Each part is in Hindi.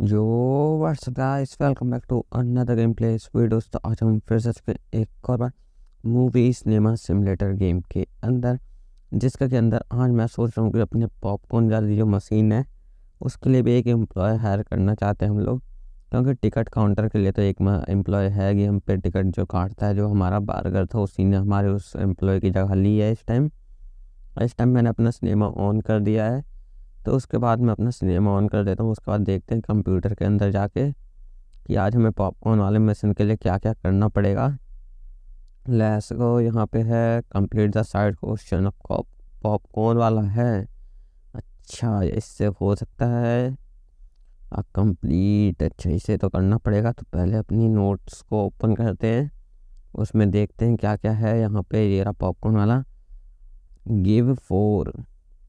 जो what's guys welcome back to another gameplay video तो आज हम फिर से एक और बार मूवी सिनेमा सिमुलेटर गेम के अंदर जिसका के अंदर आज मैं सोच रहा हूँ कि अपने पॉपकॉर्न वाली जो मशीन है उसके लिए भी एक एम्प्लॉय हायर करना चाहते हैं हम लोग क्योंकि टिकट काउंटर के लिए तो एक एम्प्लॉय है कि हम पे टिकट जो काटता है जो हमारा बारगर था उसी ने हमारे उस एम्प्लॉय की जगह ली है इस टाइम इस टाइम मैंने अपना सिनेमा ऑन कर दिया है तो उसके बाद मैं अपना सिनेमा ऑन कर देता हूँ उसके बाद देखते हैं कंप्यूटर के अंदर जाके कि आज हमें पॉपकॉर्न वाले मशीन के लिए क्या क्या करना पड़ेगा लेस को यहाँ पे है complete the side question of popcorn वाला है अच्छा इससे हो सकता है कंप्लीट अच्छा इसे तो करना पड़ेगा तो पहले अपनी नोट्स को ओपन करते हैं उसमें देखते हैं क्या क्या है यहाँ पे ये रहा पॉपकॉर्न वाला गिव फोर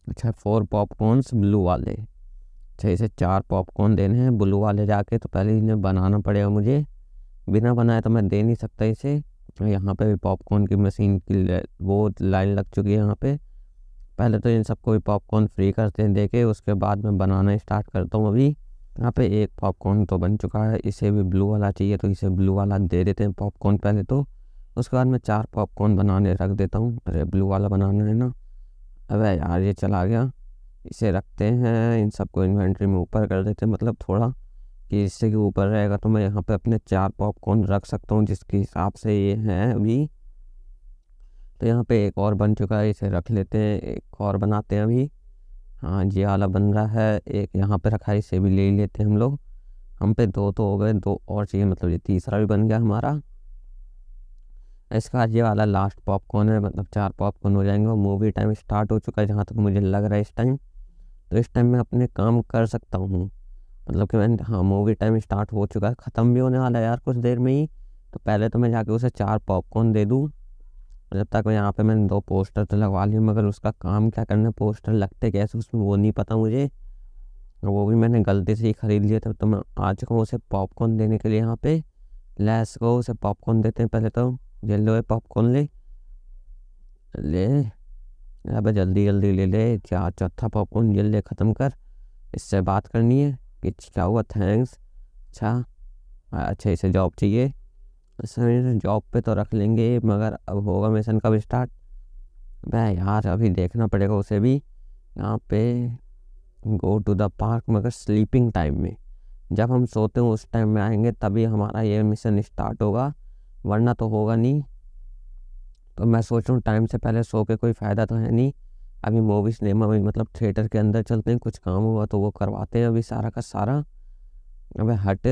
अच्छा फोर पॉपकॉर्नस ब्लू वाले अच्छा इसे चार पॉपकॉर्न देने हैं ब्लू वाले जाके तो पहले इन्हें बनाना पड़ेगा मुझे बिना बनाए तो मैं दे नहीं सकता इसे यहाँ पे भी पॉपकॉर्न की मशीन की वो लाइन लग चुकी है यहाँ पे पहले तो इन सबको भी पॉपकॉर्न फ्री करते हैं देखे उसके बाद मैं बनाना स्टार्ट करता हूँ अभी यहाँ पे एक पॉपकॉर्न तो बन चुका है इसे भी ब्लू वाला चाहिए तो इसे ब्लू वाला दे देते हैं पॉपकॉर्न पहले तो उसके बाद मैं चार पॉपकॉर्न बनाने रख देता हूँ अरे ब्लू वाला बनाना है ना अबे यार ये चला गया इसे रखते हैं इन सबको इन्वेंट्री में ऊपर कर देते हैं मतलब थोड़ा कि इससे कि ऊपर रहेगा तो मैं यहाँ पे अपने चार पॉपकॉर्न रख सकता हूँ जिसके हिसाब से ये हैं अभी तो यहाँ पे एक और बन चुका है इसे रख लेते हैं एक और बनाते हैं अभी हाँ जी आला बन रहा है एक यहाँ पे रखा है इसे भी ले लेते हैं हम लोग हम पे दो तो हो गए दो और चाहिए मतलब ये तीसरा भी बन गया हमारा इसका ये वाला लास्ट पॉपकॉर्न है मतलब चार पॉपकॉर्न हो जाएंगे और मूवी टाइम स्टार्ट हो चुका है जहाँ तक मुझे लग रहा है इस टाइम तो इस टाइम मैं अपने काम कर सकता हूँ मतलब कि मैंने हाँ मूवी टाइम स्टार्ट हो चुका है ख़त्म भी होने वाला है यार कुछ देर में ही तो पहले तो मैं जाके उसे चार पॉपकॉर्न दे दूँ जब तक यहाँ पे मैंने दो पोस्टर तो लगवा लिया मगर उसका काम क्या करना है पोस्टर लगते कैसे उसमें वो नहीं पता मुझे वो भी मैंने गलती से ही ख़रीद लिया था तो मैं आ चुका हूँ उसे पॉपकॉर्न देने के लिए यहाँ पर लेस गो उसे पॉपकॉर्न देते हैं पहले तो येलो है पॉपकॉर्न ले ले अब जल्दी जल्दी ले ले चार चौथा पॉपकॉर्न ये ले ख़त्म कर इससे बात करनी है कि क्या हुआ थैंक्स अच्छा अच्छा इसे जॉब चाहिए सर जॉब पे तो रख लेंगे मगर अब होगा मिशन कब स्टार्ट भाई यार अभी देखना पड़ेगा उसे भी यहाँ पे गो टू द पार्क मगर स्लीपिंग टाइम में जब हम सोते हैं उस टाइम में आएंगे तभी हमारा ये मिशन स्टार्ट होगा वरना तो होगा नहीं तो मैं सोच रहा हूँ टाइम से पहले सो के कोई फ़ायदा तो है नहीं अभी मूवी सिनेमा में मतलब थिएटर के अंदर चलते हैं कुछ काम हुआ तो वो करवाते हैं अभी सारा का सारा अबे हट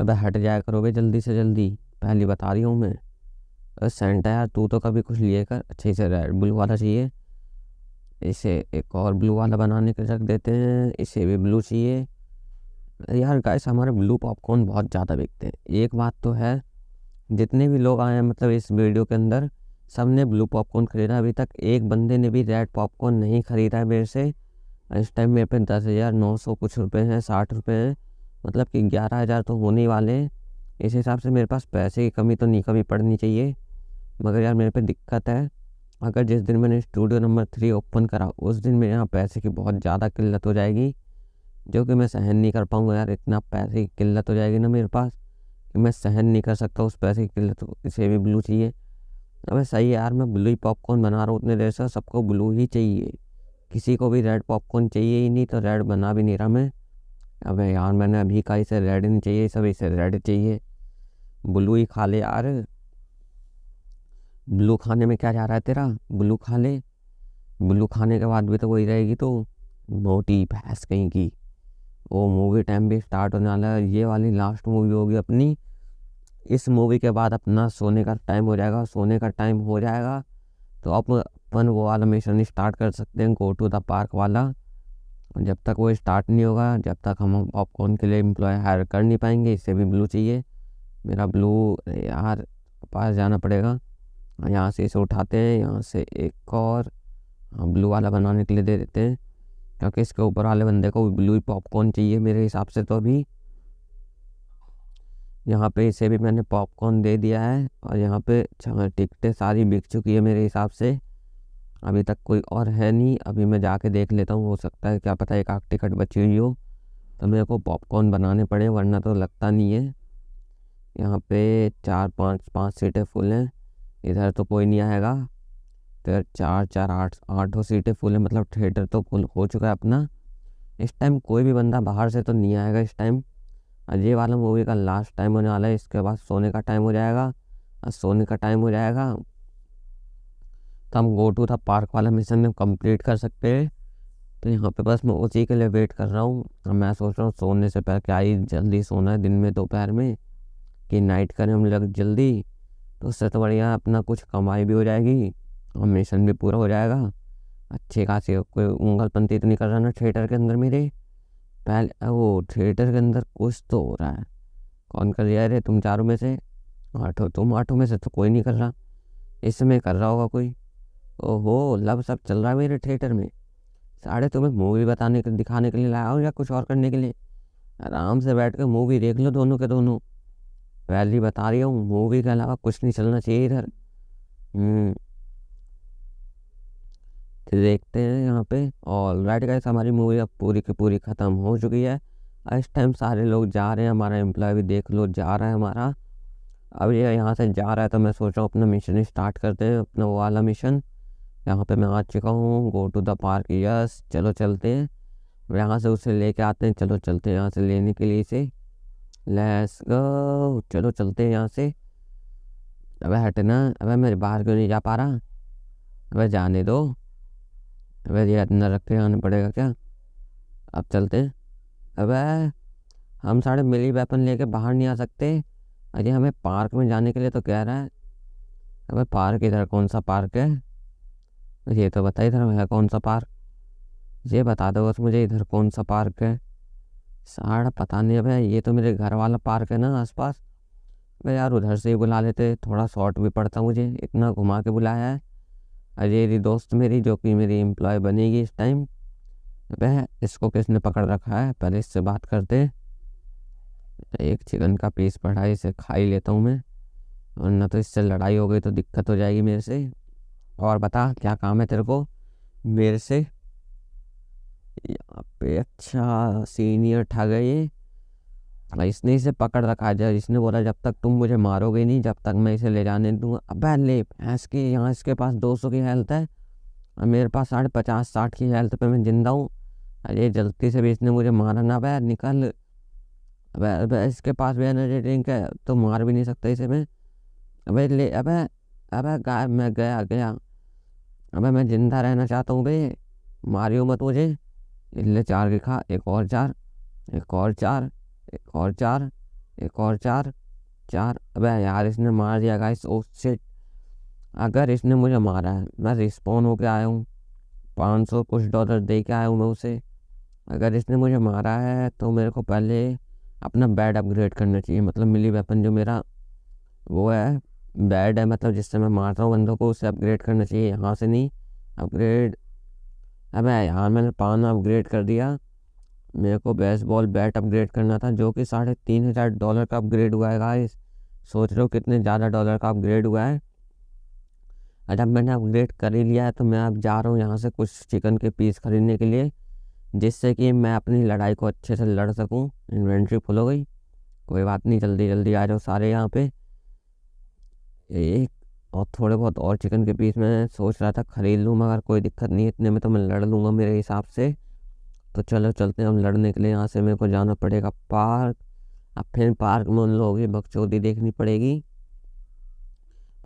अबे हट जाया करोगे जल्दी से जल्दी पहली बता रही हूँ मैं सेंटा यार तू तो कभी कुछ लिए कर अच्छे से रेड बुल वाला चाहिए इसे एक और ब्लू वाला बनाने के रख देते हैं इसे भी ब्लू चाहिए यार गाइस हमारे ब्लू पॉपकॉर्न बहुत ज़्यादा बिकते हैं एक बात तो है जितने भी लोग आए हैं मतलब इस वीडियो के अंदर सब ने ब्लू पॉपकॉर्न खरीदा अभी तक एक बंदे ने भी रेड पॉपकॉर्न नहीं खरीदा है मेरे से इस टाइम मेरे पे दस हज़ार नौ सौ कुछ रुपए हैं साठ रुपए हैं मतलब कि ग्यारह हज़ार तो होने वाले हैं इस हिसाब से मेरे पास पैसे की कमी तो नहीं कमी पड़नी चाहिए मगर यार मेरे पे दिक्कत है अगर जिस दिन मैंने स्टूडियो नंबर थ्री ओपन करा उस दिन मेरे यहाँ पैसे की बहुत ज़्यादा किल्लत हो जाएगी जो कि मैं सहन नहीं कर पाऊँगा यार इतना पैसे की किल्लत हो जाएगी ना मेरे पास कि मैं सहन नहीं कर सकता उस पैसे की किल्लत इसे भी ब्लू चाहिए अब सही यार मैं ब्लू ही पॉपकॉर्न बना रहा हूँ उतने देर से सबको ब्लू ही चाहिए किसी को भी रेड पॉपकॉर्न चाहिए ही नहीं तो रेड बना भी नहीं रहा मैं अब यार मैंने अभी कहा इसे रेड नहीं चाहिए सब इसे रेड चाहिए ब्लू ही खा ले यार ब्लू खाने में क्या जा रहा है तेरा ब्लू खा ले ब्लू खाने के बाद भी तो वही रहेगी तो मोटी भैंस कहीं की वो मूवी टाइम भी स्टार्ट होने वाला है ये वाली लास्ट मूवी होगी अपनी इस मूवी के बाद अपना सोने का टाइम हो जाएगा सोने का टाइम हो जाएगा तो आप अपन वो वाला मिशन स्टार्ट कर सकते हैं गो टू द पार्क वाला जब तक वो स्टार्ट नहीं होगा जब तक हम पॉपकॉर्न के लिए एम्प्लॉय हायर कर नहीं पाएंगे इससे भी ब्लू चाहिए मेरा ब्लू यार पास जाना पड़ेगा यहाँ से इसे उठाते हैं यहाँ से एक और हाँ, ब्लू वाला बनाने के लिए दे देते हैं क्योंकि इसके ऊपर वाले बंदे को ब्लू पॉपकॉर्न चाहिए मेरे हिसाब से तो अभी यहाँ पे इसे भी मैंने पॉपकॉर्न दे दिया है और यहाँ पे टिकटें सारी बिक चुकी है मेरे हिसाब से अभी तक कोई और है नहीं अभी मैं जाके देख लेता हूँ हो सकता है क्या पता एक आख टिकट बची हुई हो तो मेरे को पॉपकॉर्न बनाने पड़े वरना तो लगता नहीं है यहाँ पे चार पाँच पाँच सीटें फुल हैं इधर तो कोई नहीं आएगा तो चार चार आठ आठों सीटें फुल है मतलब थिएटर तो फुल हो चुका है अपना इस टाइम कोई भी बंदा बाहर से तो नहीं आएगा इस टाइम अजय वाला मूवी का लास्ट टाइम होने वाला है इसके बाद सोने का टाइम हो जाएगा और सोने का टाइम हो जाएगा तो हम गो टू था पार्क वाला मिशन में कंप्लीट कर सकते हैं तो यहाँ पे बस मैं उसी के लिए वेट कर रहा हूँ मैं सोच रहा हूँ सोने से पहले क्या ही जल्दी सोना है दिन में दोपहर में कि नाइट करें हम लोग जल्दी तो उससे तो बढ़िया अपना कुछ कमाई भी हो जाएगी और मिशन भी पूरा हो जाएगा अच्छे खासे कोई उंगलपंती तो नहीं कर रहा ना थिएटर के अंदर मेरे पहले वो थिएटर के अंदर कुछ तो हो रहा है कौन कर रहा है तुम चारों में से आठों तुम आठों में से तो कोई नहीं कर रहा इसमें कर रहा होगा कोई ओहो लव सब चल रहा है मेरे थिएटर में साढ़े तुम्हें मूवी बताने के दिखाने के लिए लाया हो या कुछ और करने के लिए आराम से बैठ कर मूवी देख लो दोनों के दोनों वैली बता रही हूँ मूवी के अलावा कुछ नहीं चलना चाहिए इधर तो देखते हैं यहाँ पे और राइट गाइस हमारी मूवी अब पूरी की पूरी ख़त्म हो चुकी है इस टाइम सारे लोग जा रहे हैं हमारा एम्प्लॉय भी देख लो जा रहा है हमारा अब ये यहाँ से जा रहा है तो मैं सोच रहा हूँ अपना मिशन स्टार्ट करते हैं अपना वो वाला मिशन यहाँ पे मैं आ चुका हूँ go to the park yes चलो चलते हैं यहाँ से उसे लेके आते हैं चलो चलते हैं यहाँ से लेने के लिए इसे लेट्स गो चलो चलते हैं यहाँ से अबे हटना अबे मेरे बाहर क्यों नहीं जा पा रहा अबे जाने दो अबे ये इतना रख के आना पड़ेगा क्या अब चलते हैं अबे हम सारे मिली वेपन लेके बाहर नहीं आ सकते अरे हमें पार्क में जाने के लिए तो कह रहा है अबे पार्क इधर कौन सा पार्क है ये तो बताइए इधर है कौन सा पार्क ये बता दो बस मुझे इधर कौन सा पार्क है साढ़ा पता नहीं अब ये तो मेरे घर वाला पार्क है ना आसपास भाई यार उधर से ही बुला लेते थोड़ा शॉर्ट भी पड़ता मुझे इतना घुमा के बुलाया है अरे ये दोस्त मेरी जो कि मेरी एम्प्लॉय बनेगी इस टाइम वह इसको किसने पकड़ रखा है पहले इससे बात करते एक चिकन का पीस पड़ा है इसे खा ही लेता हूँ मैं और न तो इससे लड़ाई हो गई तो दिक्कत हो जाएगी मेरे से और बता क्या काम है तेरे को मेरे से यहाँ पे अच्छा सीनियर ठग है ये इसने इसे पकड़ रखा है इसने बोला जब तक तुम मुझे मारोगे नहीं जब तक मैं इसे ले जाने दूंगा अब ले भैंस की यहाँ इसके पास दो सौ की हेल्थ है और मेरे पास साढ़े पचास साठ की हेल्थ पे मैं जिंदा हूँ अरे जल्दी से भी इसने मुझे मारा ना बैर निकल अब इसके पास भी एनर्जी ड्रिंक है तो मार भी नहीं सकता इसे मैं अबे ले अबे अबे गायब मैं गया गया अबे मैं जिंदा रहना चाहता हूँ भाई मारियो मत मुझे इसलिए चार लिखा एक और चार एक और चार एक और चार एक और चार चार अबे यार इसने मार दिया गाइस ओ सेट अगर इसने मुझे मारा है मैं रिस्पॉन होके आया हूँ पाँच सौ कुछ डॉलर दे के आया हूँ मैं उसे अगर इसने मुझे मारा है तो मेरे को पहले अपना बैड अपग्रेड करना चाहिए मतलब मिली वेपन जो मेरा वो है बैड है मतलब जिससे मैं मारता हूँ बंदों को उसे अपग्रेड करना चाहिए यहाँ से नहीं अपग्रेड अबे यार मैंने पान अपग्रेड कर दिया मेरे को बेसबॉल बैट अपग्रेड करना था जो कि साढ़े तीन हज़ार डॉलर का अपग्रेड हुआ है गाइस सोच रहे हो कितने ज़्यादा डॉलर का अपग्रेड हुआ है अच्छा मैंने अपग्रेड कर ही लिया है तो मैं अब जा रहा हूँ यहाँ से कुछ चिकन के पीस खरीदने के लिए जिससे कि मैं अपनी लड़ाई को अच्छे से लड़ सकूँ इन्वेंट्री फुल हो गई कोई बात नहीं जल्दी जल्दी आ जाओ सारे यहाँ पे एक और थोड़े बहुत और चिकन के पीस मैं सोच रहा था खरीद लूँ मगर कोई दिक्कत नहीं इतने में तो मैं लड़ लूँगा मेरे हिसाब से तो चलो चलते हैं हम लड़ने के लिए यहाँ से मेरे को जाना पड़ेगा पार्क अब फिर पार्क में उन लोगों की बकचौदी देखनी पड़ेगी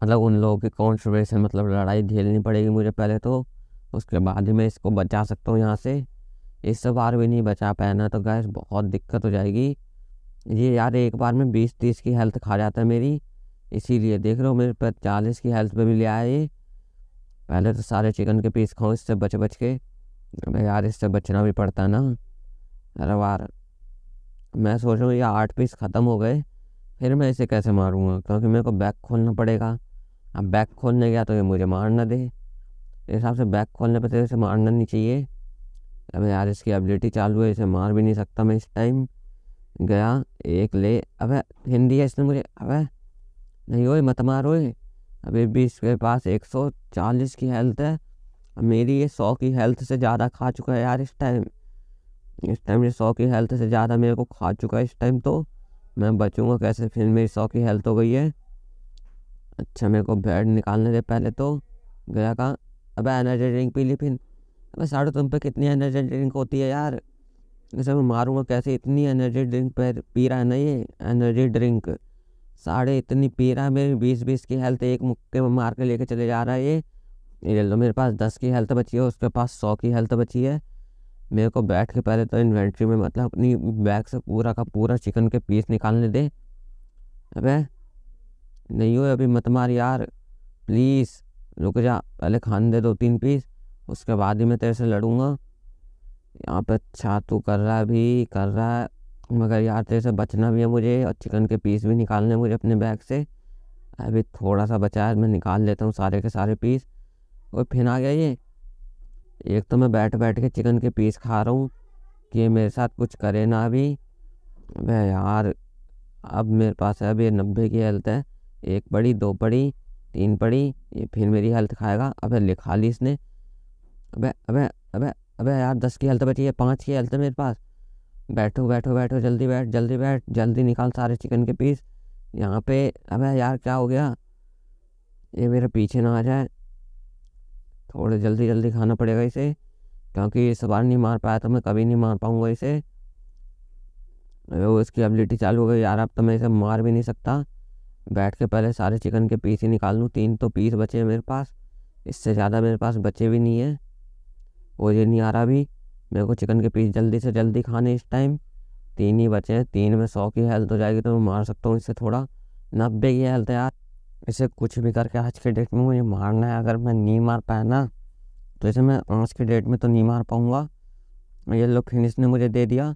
मतलब उन लोगों की कॉन्ट्रोवर्सी मतलब लड़ाई झेलनी पड़ेगी मुझे पहले तो उसके बाद ही मैं इसको बचा सकता हूँ यहाँ से इस बार भी नहीं बचा पाया ना तो गैस बहुत दिक्कत हो जाएगी ये यार एक बार में बीस तीस की हेल्थ खा जाता है मेरी इसीलिए देख रहा हो मेरे पर चालीस की हेल्थ पे भी ले आए पहले तो सारे चिकन के पीस खाऊँ इससे बच बच के मैं यार इससे बचना भी पड़ता ना अरे वार मैं सोच रहा हूँ ये आठ पीस ख़त्म हो गए फिर मैं इसे कैसे मारूंगा क्योंकि मेरे को बैग खोलना पड़ेगा अब बैग खोलने गया तो ये मुझे मार ना दे इस हिसाब से बैग खोलने पर तेरे तो से मारना नहीं चाहिए अब यार इसकी एबिलिटी चालू है इसे मार भी नहीं सकता मैं इस टाइम गया एक ले अबे हिंदी है इसने मुझे अबे नहीं ओए मत मारो अभी भी इसके पास एक सौ चालीस की हेल्थ है मेरी ये सौ की हेल्थ से ज़्यादा खा चुका है यार इस टाइम इस टाइम ये सौ की हेल्थ से ज़्यादा मेरे को खा चुका है इस टाइम तो मैं बचूंगा कैसे फिर मेरी सौ की हेल्थ हो गई है अच्छा मेरे को बेड निकालने दे पहले तो गया कहाँ अब एनर्जी ड्रिंक पी ली फिर अब साढ़े तुम पे कितनी एनर्जी ड्रिंक होती है यार जैसे मैं मारूंगा कैसे इतनी एनर्जी ड्रिंक पर पी रहा है ना ये एनर्जी ड्रिंक साढ़े इतनी है मेरी बीस बीस की हेल्थ एक मुक्के में मार के लेके चले जा रहा है ये ये लो मेरे पास दस की हेल्थ बची है उसके पास सौ की हेल्थ बची है मेरे को बैठ के पहले तो इन्वेंट्री में मतलब अपनी बैग से पूरा का पूरा चिकन के पीस निकालने दे अबे नहीं हो अभी मत मार यार प्लीज़ रुक जा पहले खान दे दो तीन पीस उसके बाद ही मैं तेरे से लड़ूंगा यहाँ पे अच्छा तू कर रहा है अभी कर रहा है मगर यार तेरे से बचना भी है मुझे और चिकन के पीस भी निकालने मुझे अपने बैग से अभी थोड़ा सा बचा है मैं निकाल लेता हूँ सारे के सारे पीस और फिर आ गया ये एक तो मैं बैठ बैठ के चिकन के पीस खा रहा हूँ कि मेरे साथ कुछ करे ना अभी मैं यार अब मेरे पास है अभी नब्बे की हेल्थ है एक पड़ी दो पड़ी तीन पड़ी ये फिर मेरी हेल्थ खाएगा अबे लिखा ली इसने अबे अबे अबे अबे यार दस की हेल्थ बची है पाँच की हेल्थ है मेरे पास बैठो बैठो बैठो जल्दी बैठ जल्दी बैठ जल्दी निकाल सारे चिकन के पीस यहाँ पे अबे यार क्या हो गया ये मेरे पीछे ना आ जाए थोड़े जल्दी जल्दी खाना पड़ेगा इसे क्योंकि इस बार नहीं मार पाया तो मैं कभी नहीं मार पाऊँगा इसे वो इसकी एबिलिटी चालू हो गई यार अब तो मैं इसे मार भी नहीं सकता बैठ के पहले सारे चिकन के पीस ही निकाल लूँ तीन तो पीस बचे हैं मेरे पास इससे ज़्यादा मेरे पास बचे भी नहीं हैं वो ये नहीं आ रहा अभी मेरे को चिकन के पीस जल्दी से जल्दी खाने इस टाइम तीन ही बचे हैं तीन में सौ की हेल्थ हो जाएगी तो मैं मार सकता हूँ इससे थोड़ा नब्बे की हेल्थ है यार इसे कुछ भी करके आज के डेट में मुझे मारना है अगर मैं नहीं मार पाया ना तो इसे मैं आज के डेट में तो नहीं मार पाऊँगा ये लोग फिनिश ने मुझे दे दिया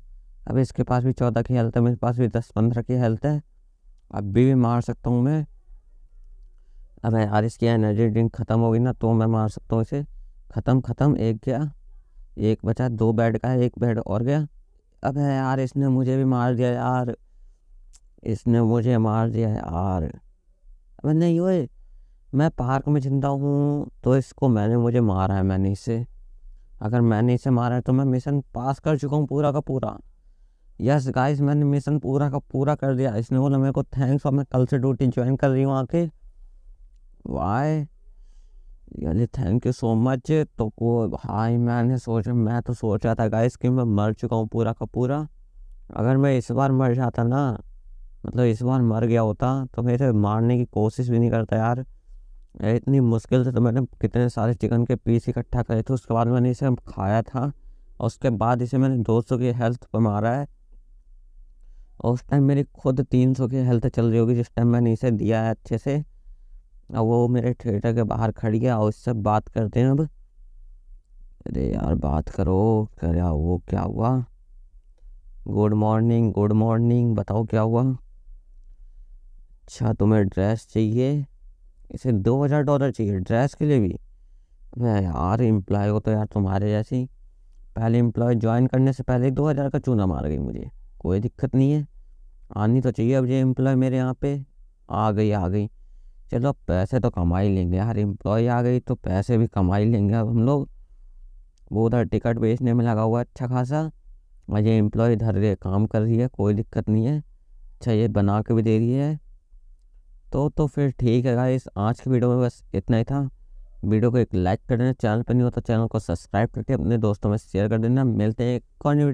अब इसके पास भी चौदह की हेल्थ है मेरे पास भी दस पंद्रह की हेल्थ है अब भी, भी मार सकता हूँ मैं अब यार इसकी एनर्जी ड्रिंक ख़त्म होगी ना तो मैं मार सकता हूँ इसे ख़त्म ख़त्म एक गया एक बचा दो बेड का एक बेड और गया अब है यार इसने मुझे भी मार दिया यार इसने मुझे मार दिया यार अब नहीं ओए मैं पार्क में जिंदा हूँ तो इसको मैंने मुझे मारा है मैंने इसे अगर मैंने इसे मारा है तो मैं मिशन पास कर चुका हूँ पूरा का पूरा यस गाइस मैंने मिशन पूरा का पूरा कर दिया इसने बोला मेरे को थैंक्स और मैं कल से ड्यूटी ज्वाइन कर रही हूँ आके वाई यानी थैंक यू सो मच तो को हाई मैंने सोचा मैं तो सोच रहा था गाइस कि मैं मर चुका हूँ पूरा का पूरा अगर मैं इस बार मर जाता ना मतलब इस बार मर गया होता तो मैं इसे मारने की कोशिश भी नहीं करता यार इतनी मुश्किल से तो मैंने कितने सारे चिकन के पीस इकट्ठा करे थे उसके बाद मैंने इसे खाया था और उसके बाद इसे मैंने दो सौ की हेल्थ पर मारा है और उस टाइम मेरी खुद तीन सौ की हेल्थ चल रही होगी जिस टाइम मैंने इसे दिया है अच्छे से अब वो मेरे थिएटर के बाहर खड़ी है और उससे बात करते हैं अब अरे यार बात करो क्या वो क्या हुआ गुड मॉर्निंग गुड मॉर्निंग बताओ क्या हुआ अच्छा तुम्हें ड्रेस चाहिए इसे दो हज़ार डॉलर चाहिए ड्रेस के लिए भी मैं यार एम्प्लॉय हो तो यार तुम्हारे जैसी पहले एम्प्लॉय ज्वाइन करने से पहले दो हज़ार का चूना मार गई मुझे कोई दिक्कत नहीं है आनी तो चाहिए अब ये एम्प्लॉय मेरे यहाँ पे आ गई आ गई चलो पैसे तो कमा ही लेंगे यार एम्प्लॉय आ गई तो पैसे भी कमा ही लेंगे अब हम लोग वो उधर टिकट बेचने में लगा हुआ है अच्छा खासा और ये एम्प्लॉय इधर काम कर रही है कोई दिक्कत नहीं है अच्छा ये बना के भी दे रही है तो तो फिर ठीक है इस आज की वीडियो में बस इतना ही था वीडियो को एक लाइक कर देना चैनल पर नहीं होता तो चैनल को सब्सक्राइब करके अपने दोस्तों में शेयर कर देना मिलते हैं कौन